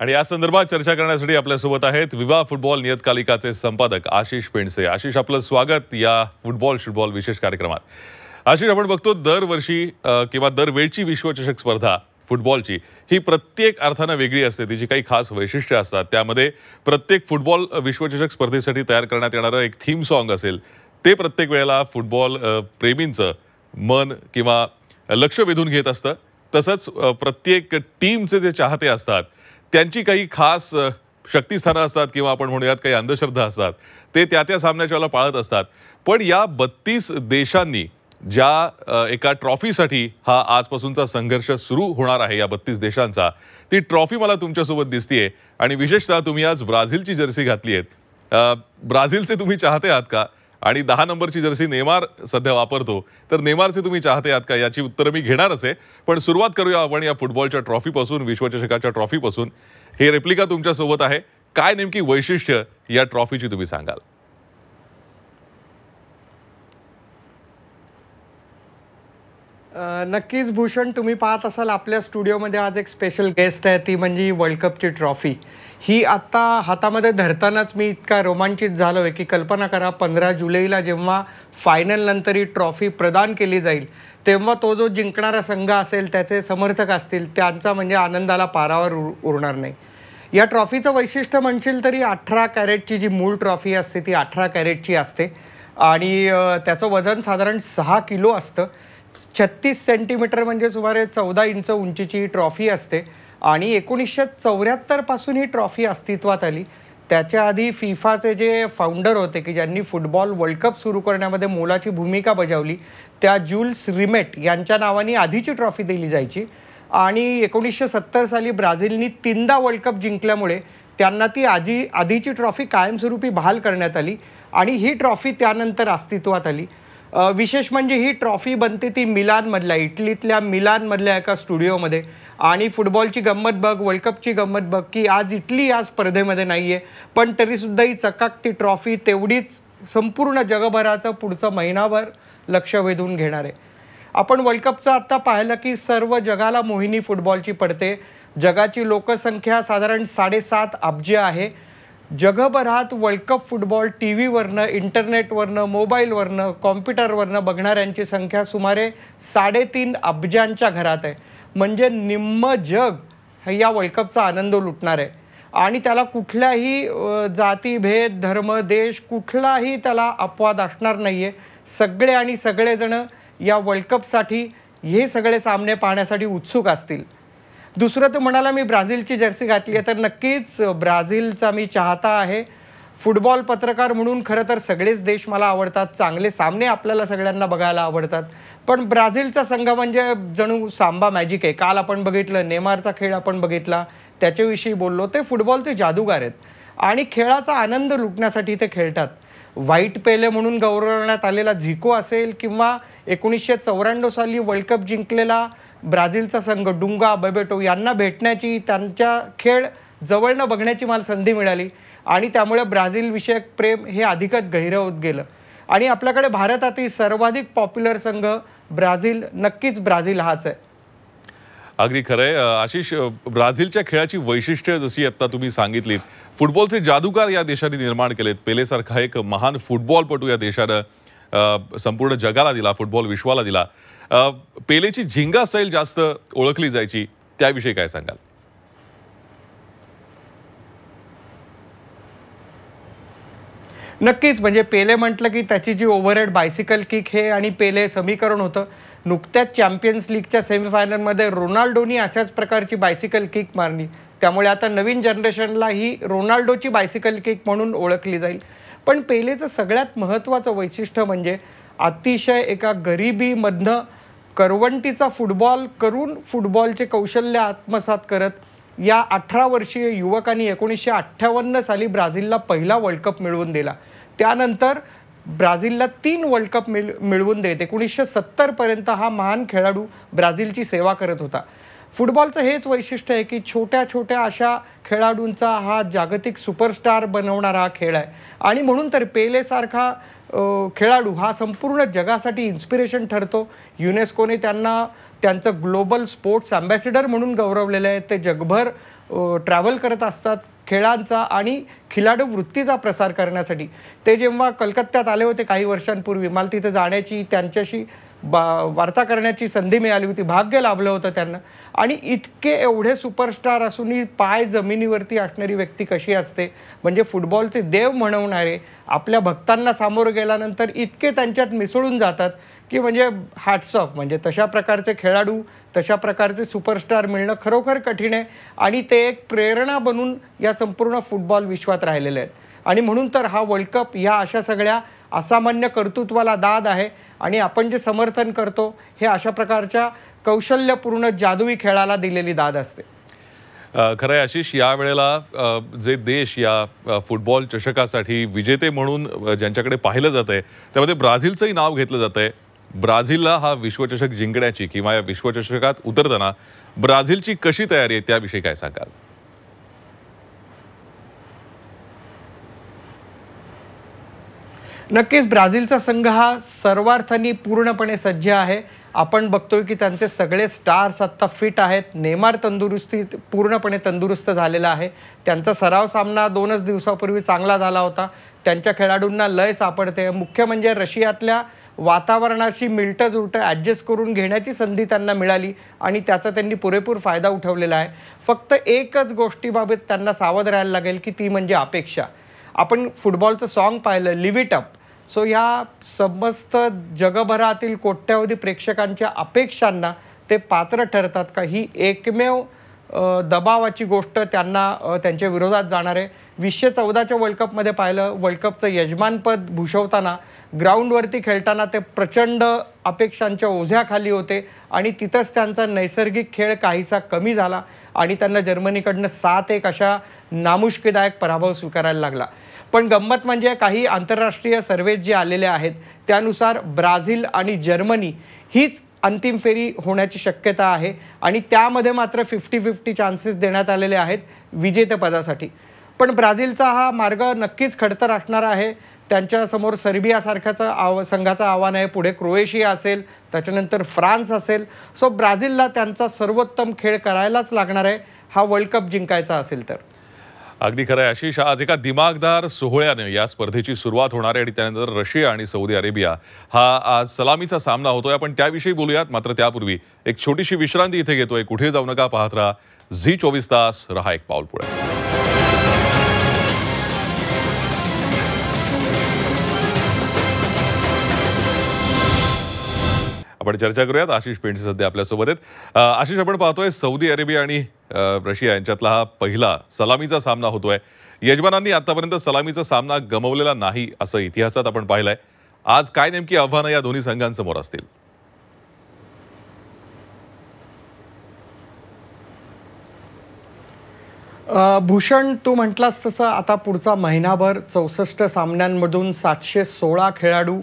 आणि या संदर्भात चर्चा करण्यासाठी आपल्यासोबत आहेत विवाह फुटबॉल नियतकालिकाचे संपादक आशिष पेंडसे आशिष आपलं स्वागत या फुटबॉल शुटबॉल विशेष कार्यक्रमात आशिष आपण बघतो दरवर्षी किंवा दरवेळची विश्वचषक स्पर्धा फुटबॉलची ही प्रत्येक अर्थानं वेगळी असते तिची काही खास वैशिष्ट्य असतात त्यामध्ये प्रत्येक फुटबॉल विश्वचषक स्पर्धेसाठी तयार करण्यात येणारं एक थीम सॉन्ग असेल ते प्रत्येक वेळेला फुटबॉल प्रेमींचं मन किंवा लक्ष वेधून घेत असतं तसंच प्रत्येक टीमचे जे चाहते असतात त्यांची काही खास शक्तीस्थानं असतात किंवा आपण म्हणूयात काही अंधश्रद्धा असतात ते त्या त्या सामन्याच्या वेळेला पाळत असतात पण या बत्तीस देशांनी ज्या एका ट्रॉफीसाठी हा आजपासूनचा संघर्ष सुरू होणार आहे या बत्तीस देशांचा ती ट्रॉफी मला तुमच्यासोबत आहे आणि विशेषतः तुम्ही आज ब्राझीलची जर्सी घातली आहेत ब्राझीलचे तुम्ही चाहते आहात का आणि दहा नंबरची जर्सी नेमार सध्या वापरतो तर नेमारचे तुम्ही चाहते आहात का याची उत्तरं मी घेणारच आहे पण सुरुवात करूया आपण या फुटबॉलच्या ट्रॉफीपासून विश्वचषकाच्या ट्रॉफीपासून हे रेप्लिका तुमच्यासोबत आहे काय नेमकी वैशिष्ट्य या ट्रॉफीची तुम्ही सांगाल नक्कीच भूषण तुम्ही पाहत असाल आपल्या स्टुडिओमध्ये आज एक स्पेशल गेस्ट आहे ती म्हणजे वर्ल्ड कपची ट्रॉफी ही आत्ता हातामध्ये धरतानाच मी इतका रोमांचित झालो आहे की कल्पना करा पंधरा जुलैला जेव्हा फायनलनंतर ही ट्रॉफी प्रदान केली जाईल तेव्हा तो जो जिंकणारा संघ असेल त्याचे समर्थक असतील त्यांचा म्हणजे आनंदाला पारावर उरणार नाही या ट्रॉफीचं वैशिष्ट्य म्हणशील तरी अठरा कॅरेटची जी मूळ ट्रॉफी असते ती अठरा कॅरेटची असते आणि त्याचं वजन साधारण सहा किलो असतं छत्तीस सेंटीमीटर म्हणजे सुमारे चौदा इंच उंचीची ही ट्रॉफी असते आणि एकोणीसशे चौऱ्याहत्तरपासून ही ट्रॉफी अस्तित्वात आली त्याच्या आधी फिफाचे जे फाउंडर होते की ज्यांनी फुटबॉल वर्ल्ड कप सुरू करण्यामध्ये मोलाची भूमिका बजावली त्या जुल्स रिमेट यांच्या नावाने आधीची ट्रॉफी दिली जायची आणि एकोणीसशे सत्तर साली ब्राझीलनी तीनदा वर्ल्ड कप जिंकल्यामुळे त्यांना ती आधी आधीची ट्रॉफी कायमस्वरूपी बहाल करण्यात आली आणि ही ट्रॉफी त्यानंतर अस्तित्वात आली विशेष म्हणजे ही ट्रॉफी बनते ती मिलानमधल्या इटलीतल्या मिलानमधल्या एका स्टुडिओमध्ये आणि फुटबॉलची गंमत बघ वर्ल्ड कपची गंमत बघ की आज इटली या स्पर्धेमध्ये नाही आहे पण तरीसुद्धा ही ती ट्रॉफी तेवढीच संपूर्ण जगभराचं पुढचं महिनाभर लक्ष वेधून घेणार आहे आपण वर्ल्ड कपचं आत्ता पाहिलं की सर्व जगाला मोहिनी फुटबॉलची पडते जगाची लोकसंख्या साधारण साडेसात अब्ज आहे जगभरात वर्ल्ड कप फुटबॉल टी व्हीवरनं इंटरनेटवरनं मोबाईलवरनं कॉम्प्युटरवरनं बघणाऱ्यांची संख्या सुमारे साडेतीन अब्जांच्या घरात आहे म्हणजे निम्म जग या वर्ल्ड कपचा आनंद लुटणार आहे आणि त्याला कुठल्याही जातीभेद धर्म देश कुठलाही त्याला अपवाद असणार नाही आहे सगळे आणि सगळेजणं या वर्ल्ड कपसाठी हे सगळे सामने पाहण्यासाठी उत्सुक असतील दुसरं तर म्हणाला मी ब्राझीलची जर्सी घातली आहे तर नक्कीच ब्राझीलचा मी चाहता आहे फुटबॉल पत्रकार म्हणून खरं तर सगळेच देश मला आवडतात चांगले सामने आपल्याला सगळ्यांना बघायला आवडतात पण ब्राझीलचा संघ म्हणजे जणू सांबा मॅजिक आहे काल आपण बघितलं नेमारचा खेळ आपण बघितला त्याच्याविषयी बोललो ते फुटबॉलचे जादूगार आहेत आणि खेळाचा आनंद लुटण्यासाठी ते खेळतात व्हाईट पेले म्हणून गौरवण्यात आलेला झिको असेल किंवा एकोणीसशे चौऱ्याण्णव साली वर्ल्ड कप जिंकलेला ब्राझीलचा संघ डुंगा बबेटो यांना भेटण्याची त्यांच्या खेळ जवळनं बघण्याची मला संधी मिळाली आणि त्यामुळे ब्राझीलविषयक प्रेम हे अधिकच गहिरं होत गेलं आणि आपल्याकडे भारतातील सर्वाधिक पॉप्युलर संघ ब्राझील नक्कीच ब्राझील हाच आहे अगदी खरंय आशिष ब्राझीलच्या खेळाची वैशिष्ट्य जशी आत्ता तुम्ही सांगितली फुटबॉलचे जादूगार या देशाने निर्माण केलेत पेलेसारखा एक महान फुटबॉलपटू या देशानं संपूर्ण जगाला दिला फुटबॉल विश्वाला दिला पेलेची झिंगा सैल जास्त ओळखली जायची त्याविषयी काय सांगाल नक्कीच म्हणजे पेले म्हटलं की त्याची जी ओव्हरहेड बायसिकल किक हे आणि पेले समीकरण होतं नुकत्याच चॅम्पियन्स लीगच्या सेमीफायनलमध्ये रोनाल्डोनी अशाच प्रकारची बायसिकल किक मारली त्यामुळे आता नवीन जनरेशनला ही रोनाल्डोची बायसिकल किक म्हणून ओळखली जाईल पण पेलेचं सगळ्यात महत्त्वाचं वैशिष्ट्य म्हणजे अतिशय एका गरिबीमधनं करवंटीचा फुटबॉल करून फुटबॉलचे कौशल्य आत्मसात करत या अठरा वर्षीय युवकाने एकोणीसशे अठ्ठावन्न साली ब्राझीलला पहिला वर्ल्ड कप मिळवून दिला त्यानंतर ब्राझीलला तीन वर्ल्ड कप मिळ मिळवून देत एकोणीसशे सत्तरपर्यंत हा महान खेळाडू ब्राझीलची सेवा करत होता फुटबॉलचं हेच वैशिष्ट्य आहे की छोट्या छोट्या अशा खेळाडूंचा हा जागतिक सुपरस्टार बनवणारा हा खेळ आहे आणि म्हणून तर पेलेसारखा खेळाडू हा संपूर्ण जगासाठी इन्स्पिरेशन ठरतो युनेस्कोने त्यांना त्यांचं ग्लोबल स्पोर्ट्स अँबॅसिडर म्हणून गौरवलेलं आहे ते जगभर ट्रॅव्हल करत असतात खेळांचा आणि खिलाडू वृत्तीचा प्रसार करण्यासाठी ते जेव्हा कलकत्त्यात आले होते काही वर्षांपूर्वी मला तिथे जाण्याची त्यांच्याशी बा वार्ता करण्याची संधी मिळाली होती भाग्य लाभलं होतं त्यांना आणि इतके एवढे सुपरस्टार असूनही पाय जमिनीवरती असणारी व्यक्ती कशी असते म्हणजे फुटबॉलचे देव म्हणवणारे आपल्या भक्तांना सामोरं गेल्यानंतर इतके त्यांच्यात मिसळून जातात की म्हणजे हॅट्स ऑफ म्हणजे तशा प्रकारचे खेळाडू तशा प्रकारचे सुपरस्टार मिळणं खरोखर कठीण आहे आणि ते एक प्रेरणा बनून या संपूर्ण फुटबॉल विश्वात राहिलेले आहेत आणि म्हणून तर हा वर्ल्ड कप ह्या अशा सगळ्या असामान्य कर्तृत्वाला दाद आहे आणि आपण जे समर्थन करतो हे अशा प्रकारच्या कौशल्यपूर्ण जादुई खेळाला दिलेली दाद असते खरं आहे आशिष यावेळेला जे देश या फुटबॉल चषकासाठी विजेते म्हणून ज्यांच्याकडे पाहिलं जात आहे त्यामध्ये ब्राझीलचंही नाव घेतलं जात आहे ब्राझीलला हा विश्वचषक जिंकण्याची किंवा या विश्वचषकात उतरताना ब्राझीलची कशी तयारी आहे त्याविषयी काय सांगाल नक्कीच ब्राझीलचा संघ हा सर्वार्थानी पूर्णपणे सज्ज आहे आपण बघतोय की त्यांचे सगळे स्टार्स आत्ता फिट आहेत नेमार तंदुरुस्ती पूर्णपणे तंदुरुस्त झालेला आहे त्यांचा सराव सामना दोनच दिवसापूर्वी चांगला झाला होता त्यांच्या खेळाडूंना लय सापडते मुख्य म्हणजे रशियातल्या वातावरणाशी मिलटं जुलटं ॲडजस्ट करून घेण्याची संधी त्यांना मिळाली आणि त्याचा त्यांनी पुरेपूर फायदा उठवलेला आहे फक्त एकच गोष्टीबाबत त्यांना सावध राहायला लागेल की ती म्हणजे अपेक्षा आपण फुटबॉलचं सॉन्ग पाहिलं लिव्हिटअप अप सो या समस्त जगभरातील कोट्यावधी प्रेक्षकांच्या अपेक्षांना ते पात्र ठरतात का ही एकमेव दबावाची गोष्ट त्यांना त्यांच्या विरोधात जाणारे वीसशे चौदाच्या वर्ल्ड कपमध्ये पाहिलं वर्ल्ड कपचं यजमानपद भूषवताना ग्राउंडवरती खेळताना ते प्रचंड अपेक्षांच्या ओझ्याखाली होते आणि तिथंच त्यांचा नैसर्गिक खेळ काहीसा कमी झाला आणि त्यांना जर्मनीकडनं सात एक अशा नामुष्कीदायक पराभव स्वीकारायला लागला पण गंमत म्हणजे काही आंतरराष्ट्रीय सर्वेज जे आलेले आहेत त्यानुसार ब्राझील आणि जर्मनी हीच अंतिम फेरी होण्याची शक्यता आहे आणि त्यामध्ये मात्र फिफ्टी फिफ्टी चान्सेस देण्यात आलेले आहेत विजेतेपदासाठी पण ब्राझीलचा हा मार्ग नक्कीच खडतर असणार आहे त्यांच्यासमोर सर्बियासारख्याचं आव संघाचं आव्हान आहे पुढे क्रोएशिया असेल त्याच्यानंतर फ्रान्स असेल सो ब्राझीलला त्यांचा सर्वोत्तम खेळ करायलाच लागणार आहे हा वर्ल्ड कप जिंकायचा असेल तर अगदी खरं आहे आशिष आज एका दिमागदार सोहळ्याने या स्पर्धेची सुरुवात होणार आहे आणि त्यानंतर रशिया आणि सौदी अरेबिया हा आज सलामीचा सामना होतोय आपण त्याविषयी बोलूयात मात्र त्यापूर्वी एक छोटीशी विश्रांती इथे घेतोय कुठे जाऊ नका पाहत राहा झी चोवीस तास रहा एक पाऊल पुढे आपण चर्चा करूयात आशिष पेंडसे सध्या आपल्यासोबत आहेत आशिष आपण पाहतोय सौदी अरेबिया आणि रशिया यांच्यातला हा पहिला सलामीचा सामना होतोय यजमानांनी आतापर्यंत सलामीचा सामना गमवलेला नाही असं इतिहासात आपण पाहिलंय आज काय नेमकी आव्हानं या दोन्ही संघांसमोर असतील भूषण तू म्हटलास तसं आता पुढचा महिनाभर चौसष्ट सामन्यांमधून सातशे सोळा खेळाडू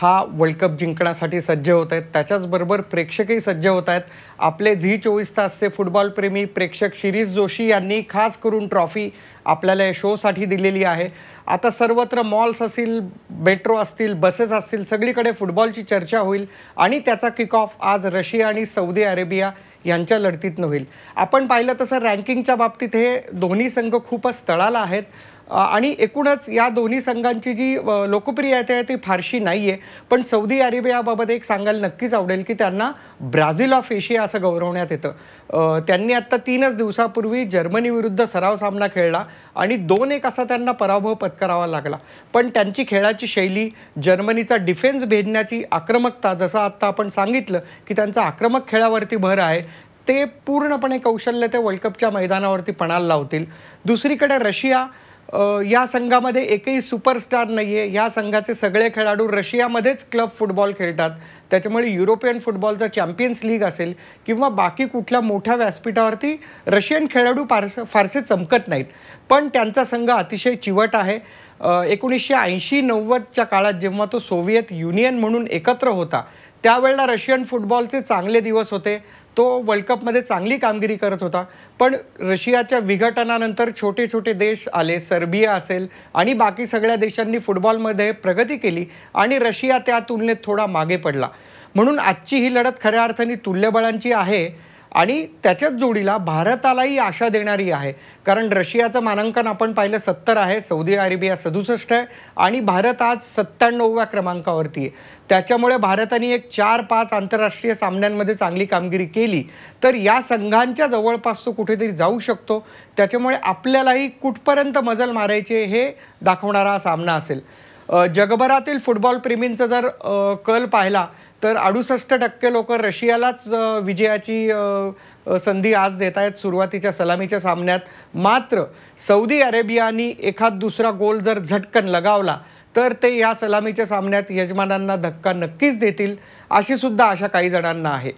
हा वर्ल्ड कप जिंकण्यासाठी सज्ज होत आहेत त्याच्याचबरोबर प्रेक्षकही सज्ज होत आहेत आपले झी चोवीस तासचे फुटबॉलप्रेमी प्रेक्षक शिरीष जोशी यांनी खास करून ट्रॉफी आपल्याला या शोसाठी दिलेली आहे आता सर्वत्र मॉल्स असतील मेट्रो असतील बसेस असतील सगळीकडे फुटबॉलची चर्चा होईल आणि त्याचा किक ऑफ आज रशिया आणि सौदी अरेबिया यांच्या लढतीतनं होईल आपण पाहिलं तसं रँकिंगच्या बाबतीत हे दोन्ही संघ खूपच तळाला आहेत आणि एकूणच या दोन्ही संघांची जी लोकप्रियता आहे ती फारशी नाही आहे पण सौदी अरेबियाबाबत एक सांगायला नक्कीच आवडेल की त्यांना ब्राझील ऑफ एशिया असं गौरवण्यात येतं त्यांनी आत्ता तीनच दिवसापूर्वी जर्मनीविरुद्ध सराव सामना खेळला आणि दोन एक असा त्यांना पराभव पत्करावा लागला पण त्यांची खेळाची शैली जर्मनीचा डिफेन्स भेदण्याची आक्रमकता जसं आत्ता आपण सांगितलं की त्यांचा आक्रमक खेळावरती भर आहे ते पूर्णपणे कौशल्य ते वर्ल्ड कपच्या मैदानावरती पणाला लावतील दुसरीकडे रशिया या संघामध्ये एकही सुपरस्टार नाही आहे या संघाचे सगळे खेळाडू रशियामध्येच क्लब फुटबॉल खेळतात त्याच्यामुळे युरोपियन फुटबॉलचा चॅम्पियन्स लीग असेल किंवा बाकी कुठल्या मोठ्या व्यासपीठावरती रशियन खेळाडू फारसे फारसे चमकत नाहीत पण त्यांचा संघ अतिशय चिवट आहे एकोणीसशे ऐंशी नव्वदच्या काळात जेव्हा तो सोव्हिएत युनियन म्हणून एकत्र होता त्यावेळेला रशियन फुटबॉलचे चांगले दिवस होते तो वर्ल्ड कपमध्ये चांगली कामगिरी करत होता पण रशियाच्या विघटनानंतर छोटे छोटे देश आले सर्बिया असेल आणि बाकी सगळ्या देशांनी फुटबॉलमध्ये प्रगती केली आणि रशिया त्या तुलनेत थोडा मागे पडला म्हणून आजची ही लढत खऱ्या अर्थाने तुल्यबळांची आहे आणि त्याच्याच जोडीला भारतालाही आशा देणारी आहे कारण रशियाचं मानांकन आपण पाहिलं सत्तर आहे सौदी अरेबिया सदुसष्ट आहे आणि भारत आज सत्त्याण्णवव्या क्रमांकावरती आहे त्याच्यामुळे भारताने एक चार पाच आंतरराष्ट्रीय सामन्यांमध्ये चांगली कामगिरी केली तर या संघांच्या जवळपास तो कुठेतरी जाऊ शकतो त्याच्यामुळे आपल्यालाही कुठपर्यंत मजल मारायचे हे दाखवणारा सामना असेल जगभरातील फुटबॉल प्रेमींचा जर कल पाहिला तर अडुसष्ट टक्के लोक रशियालाच विजयाची संधी आज देत आहेत सुरुवातीच्या सलामीच्या सामन्यात मात्र सौदी अरेबियानी एखाद दुसरा गोल जर झटकन लगावला तर ते या सलामीच्या सामन्यात यजमानांना धक्का नक्कीच देतील अशी सुद्धा अशा काही जणांना आहे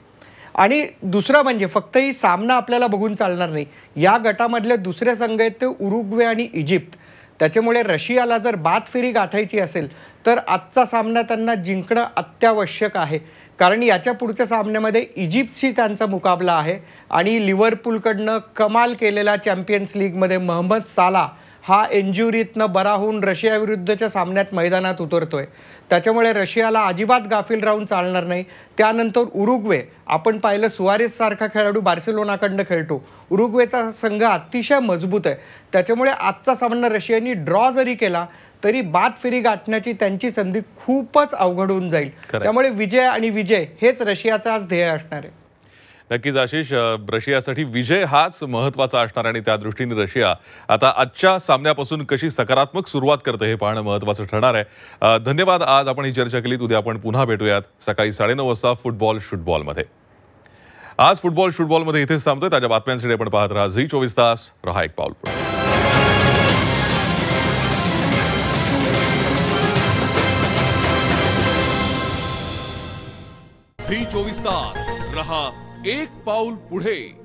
आणि दुसरा म्हणजे फक्त ही सामना आपल्याला बघून चालणार नाही या गटामधले दुसरे संघ आहेत ते उरुग्वे आणि इजिप्त त्याच्यामुळे रशियाला जर बाद फेरी गाठायची असेल तर आजचा सामना त्यांना जिंकणं अत्यावश्यक आहे कारण याच्या पुढच्या सामन्यामध्ये इजिप्तशी त्यांचा मुकाबला आहे आणि लिव्हरपूलकडनं कमाल केलेला चॅम्पियन्स लीगमध्ये महम्मद साला हा एन्ज्युरीतनं बरा होऊन रशियाविरुद्धच्या सामन्यात मैदानात उतरतोय त्याच्यामुळे रशियाला अजिबात गाफील राहून चालणार नाही त्यानंतर उरुग्वे आपण पाहिलं सुवारेस सारखा खेळाडू बार्सिलोनाकडनं खेळतो उरुग्वेचा संघ अतिशय मजबूत आहे त्याच्यामुळे आजचा सामना रशियानी ड्रॉ जरी केला तरी बाद फेरी गाठण्याची त्यांची संधी खूपच अवघड होऊन जाईल त्यामुळे विजय आणि विजय हेच रशियाचं आज ध्येय असणार आहे नक्कीच आशिष रशियासाठी विजय हाच महत्वाचा असणार आणि त्या दृष्टीने रशिया आता आजच्या सामन्यापासून कशी सकारात्मक सुरुवात करते हे पाहणं महत्वाचं ठरणार आहे धन्यवाद आज आपण ही चर्चा केलीत उद्या आपण पुन्हा भेटूयात सकाळी साडेनऊ वाजता फुटबॉल शुटबॉलमध्ये आज फुटबॉल शुटबॉलमध्ये इथेच थांबतोय ताज्या बातम्यांसाठी आपण पाहत राहा झी चोवीस तास रहा एक पाऊल चोवीस तास रहा एक पाऊल पुढे